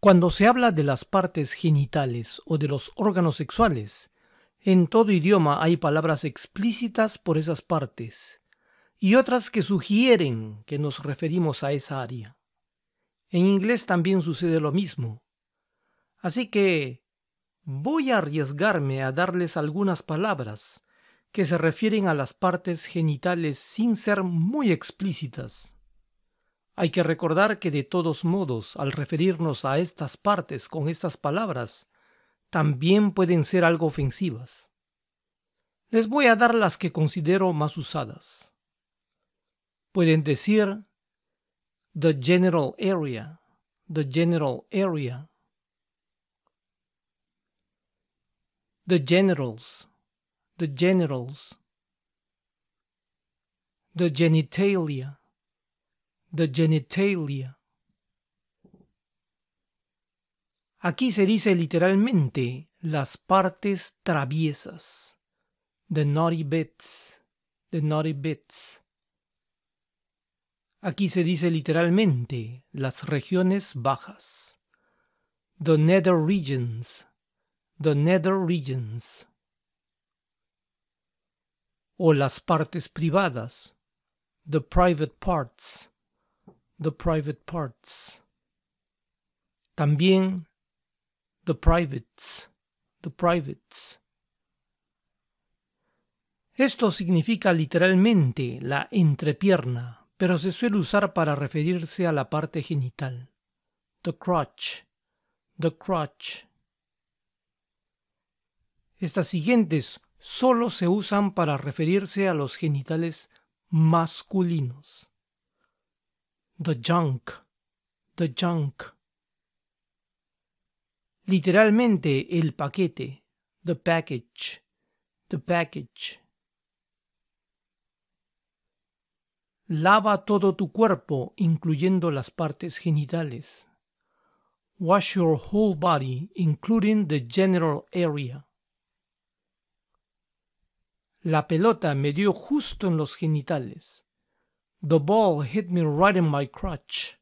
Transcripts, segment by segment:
Cuando se habla de las partes genitales o de los órganos sexuales, en todo idioma hay palabras explícitas por esas partes y otras que sugieren que nos referimos a esa área. En inglés también sucede lo mismo. Así que voy a arriesgarme a darles algunas palabras que se refieren a las partes genitales sin ser muy explícitas. Hay que recordar que de todos modos, al referirnos a estas partes con estas palabras, también pueden ser algo ofensivas. Les voy a dar las que considero más usadas. Pueden decir the general area, the general area, the generals, the generals, the genitalia, the genitalia. Aquí se dice literalmente las partes traviesas, the naughty bits, the naughty Aquí se dice literalmente las regiones bajas, the nether regions, the nether regions. O las partes privadas, the private parts. The Private Parts. También The Privates. The Privates. Esto significa literalmente la entrepierna, pero se suele usar para referirse a la parte genital. The crotch. The crotch. Estas siguientes solo se usan para referirse a los genitales masculinos. The junk. The junk. Literalmente el paquete. The package. The package. Lava todo tu cuerpo, incluyendo las partes genitales. Wash your whole body, including the general area. La pelota me dio justo en los genitales. The ball hit me right in my crotch.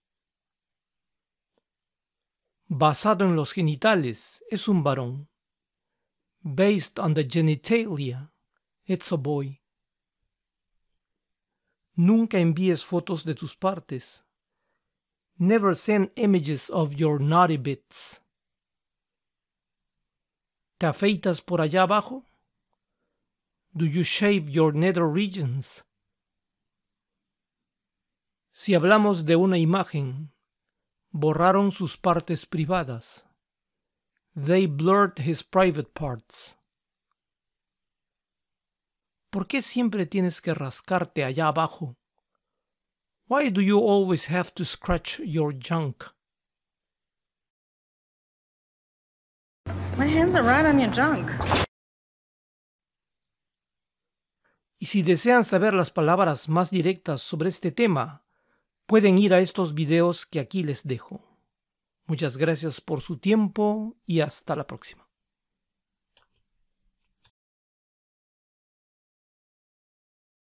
Basado en los genitales, es un varón. Based on the genitalia, it's a boy. Nunca envíes fotos de tus partes. Never send images of your naughty bits. ¿Te afeitas por allá abajo? Do you shave your nether regions? Si hablamos de una imagen, borraron sus partes privadas. They blurred his private parts. ¿Por qué siempre tienes que rascarte allá abajo? Why do you always have to scratch your junk? My hands are right on your junk. Y si desean saber las palabras más directas sobre este tema, pueden ir a estos videos que aquí les dejo. Muchas gracias por su tiempo y hasta la próxima.